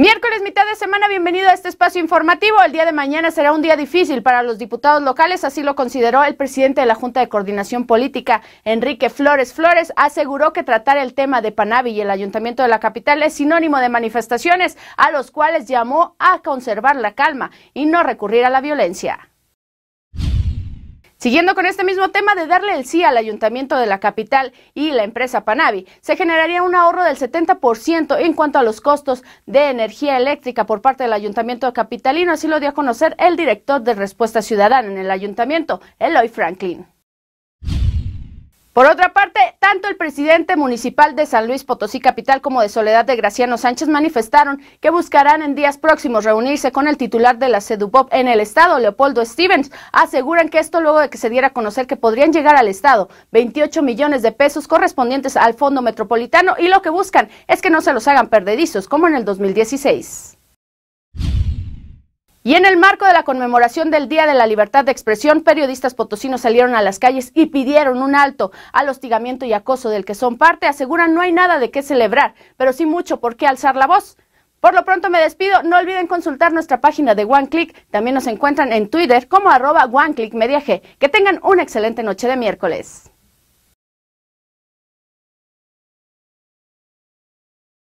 Miércoles, mitad de semana, bienvenido a este espacio informativo. El día de mañana será un día difícil para los diputados locales, así lo consideró el presidente de la Junta de Coordinación Política, Enrique Flores. Flores aseguró que tratar el tema de Panavi y el ayuntamiento de la capital es sinónimo de manifestaciones, a los cuales llamó a conservar la calma y no recurrir a la violencia. Siguiendo con este mismo tema de darle el sí al ayuntamiento de la capital y la empresa Panavi, se generaría un ahorro del 70% en cuanto a los costos de energía eléctrica por parte del ayuntamiento capitalino, así lo dio a conocer el director de Respuesta Ciudadana en el ayuntamiento, Eloy Franklin. Por otra parte, tanto el presidente municipal de San Luis Potosí Capital como de Soledad de Graciano Sánchez manifestaron que buscarán en días próximos reunirse con el titular de la CEDUPOP en el estado, Leopoldo Stevens. Aseguran que esto luego de que se diera a conocer que podrían llegar al estado 28 millones de pesos correspondientes al Fondo Metropolitano y lo que buscan es que no se los hagan perdedizos como en el 2016. Y en el marco de la conmemoración del Día de la Libertad de Expresión, periodistas potosinos salieron a las calles y pidieron un alto al hostigamiento y acoso del que son parte. Aseguran no hay nada de qué celebrar, pero sí mucho por qué alzar la voz. Por lo pronto me despido. No olviden consultar nuestra página de OneClick. También nos encuentran en Twitter como arroba OneClickMediaG. Que tengan una excelente noche de miércoles.